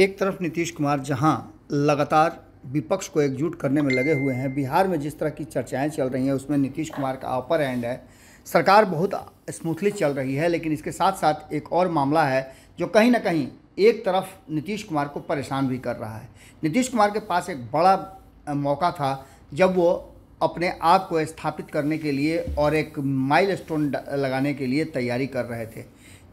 एक तरफ नीतीश कुमार जहां लगातार विपक्ष को एकजुट करने में लगे हुए हैं बिहार में जिस तरह की चर्चाएं चल रही हैं उसमें नीतीश कुमार का अपर एंड है सरकार बहुत स्मूथली चल रही है लेकिन इसके साथ साथ एक और मामला है जो कहीं ना कहीं एक तरफ नीतीश कुमार को परेशान भी कर रहा है नीतीश कुमार के पास एक बड़ा मौका था जब वो अपने आप को स्थापित करने के लिए और एक माइल लगाने के लिए तैयारी कर रहे थे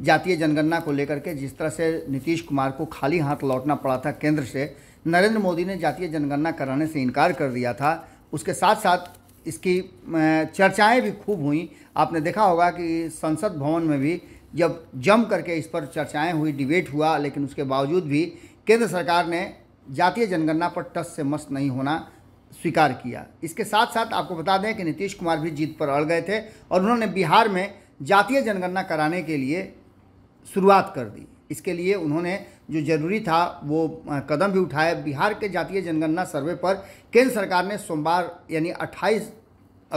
जातीय जनगणना को लेकर के जिस तरह से नीतीश कुमार को खाली हाथ लौटना पड़ा था केंद्र से नरेंद्र मोदी ने जातीय जनगणना कराने से इनकार कर दिया था उसके साथ साथ इसकी चर्चाएं भी खूब हुई आपने देखा होगा कि संसद भवन में भी जब जम करके इस पर चर्चाएं हुई डिबेट हुआ लेकिन उसके बावजूद भी केंद्र सरकार ने जातीय जनगणना पर टस से मस्त नहीं होना स्वीकार किया इसके साथ साथ आपको बता दें कि नीतीश कुमार भी जीत पर अड़ गए थे और उन्होंने बिहार में जातीय जनगणना कराने के लिए शुरुआत कर दी इसके लिए उन्होंने जो जरूरी था वो कदम भी उठाया बिहार के जातीय जनगणना सर्वे पर केंद्र सरकार ने सोमवार यानी 28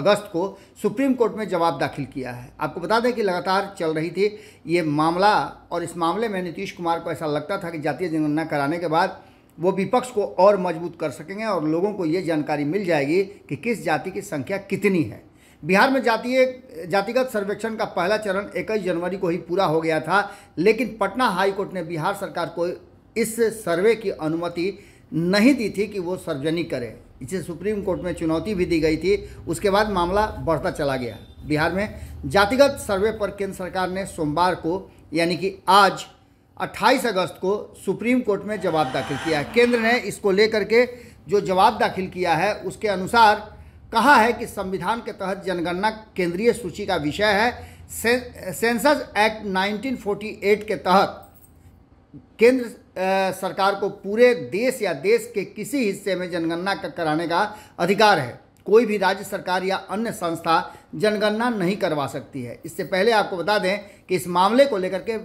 अगस्त को सुप्रीम कोर्ट में जवाब दाखिल किया है आपको बता दें कि लगातार चल रही थी ये मामला और इस मामले में नीतीश कुमार को ऐसा लगता था कि जातीय जनगणना कराने के बाद वो विपक्ष को और मजबूत कर सकेंगे और लोगों को ये जानकारी मिल जाएगी कि किस जाति की संख्या कितनी है बिहार में जातीय जातिगत सर्वेक्षण का पहला चरण 21 जनवरी को ही पूरा हो गया था लेकिन पटना हाईकोर्ट ने बिहार सरकार को इस सर्वे की अनुमति नहीं दी थी कि वो सार्वजनिक करे इसे सुप्रीम कोर्ट में चुनौती भी दी गई थी उसके बाद मामला बढ़ता चला गया बिहार में जातिगत सर्वे पर केंद्र सरकार ने सोमवार को यानी कि आज 28 अगस्त को सुप्रीम कोर्ट में जवाब दाखिल किया है केंद्र ने इसको लेकर के जो जवाब दाखिल किया है उसके अनुसार कहा है कि संविधान के तहत जनगणना केंद्रीय सूची का विषय है से, सेंसस एक्ट 1948 के तहत केंद्र सरकार को पूरे देश या देश के किसी हिस्से में जनगणना कराने का अधिकार है कोई भी राज्य सरकार या अन्य संस्था जनगणना नहीं करवा सकती है इससे पहले आपको बता दें कि इस मामले को लेकर के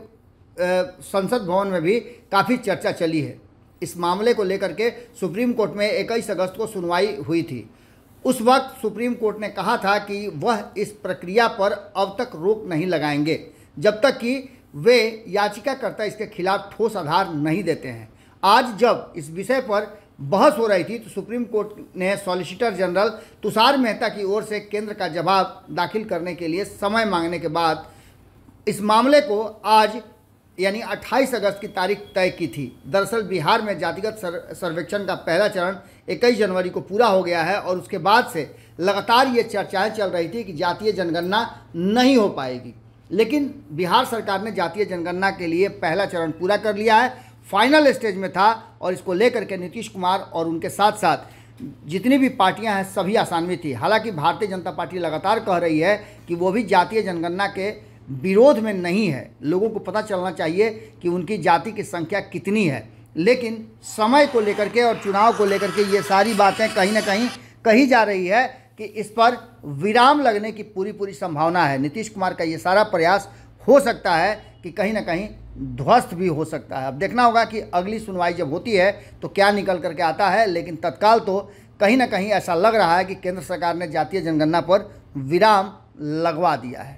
संसद भवन में भी काफ़ी चर्चा चली है इस मामले को लेकर के सुप्रीम कोर्ट में इक्कीस अगस्त को सुनवाई हुई थी उस वक्त सुप्रीम कोर्ट ने कहा था कि वह इस प्रक्रिया पर अब तक रोक नहीं लगाएंगे जब तक कि वे याचिकाकर्ता इसके खिलाफ ठोस आधार नहीं देते हैं आज जब इस विषय पर बहस हो रही थी तो सुप्रीम कोर्ट ने सॉलिसिटर जनरल तुषार मेहता की ओर से केंद्र का जवाब दाखिल करने के लिए समय मांगने के बाद इस मामले को आज यानी 28 अगस्त की तारीख तय की थी दरअसल बिहार में जातिगत सर्वेक्षण का पहला चरण 21 जनवरी को पूरा हो गया है और उसके बाद से लगातार ये चर्चाएं चल रही थी कि जातीय जनगणना नहीं हो पाएगी लेकिन बिहार सरकार ने जातीय जनगणना के लिए पहला चरण पूरा कर लिया है फाइनल स्टेज में था और इसको लेकर के नीतीश कुमार और उनके साथ साथ जितनी भी पार्टियां हैं सभी आसानवी थी हालांकि भारतीय जनता पार्टी लगातार कह रही है कि वो भी जातीय जनगणना के विरोध में नहीं है लोगों को पता चलना चाहिए कि उनकी जाति की संख्या कितनी है लेकिन समय को लेकर के और चुनाव को लेकर के ये सारी बातें कहीं ना कहीं कही जा रही है कि इस पर विराम लगने की पूरी पूरी संभावना है नीतीश कुमार का ये सारा प्रयास हो सकता है कि कहीं ना कहीं ध्वस्त भी हो सकता है अब देखना होगा कि अगली सुनवाई जब होती है तो क्या निकल करके आता है लेकिन तत्काल तो कहीं ना कहीं ऐसा लग रहा है कि केंद्र सरकार ने जातीय जनगणना पर विराम लगवा दिया है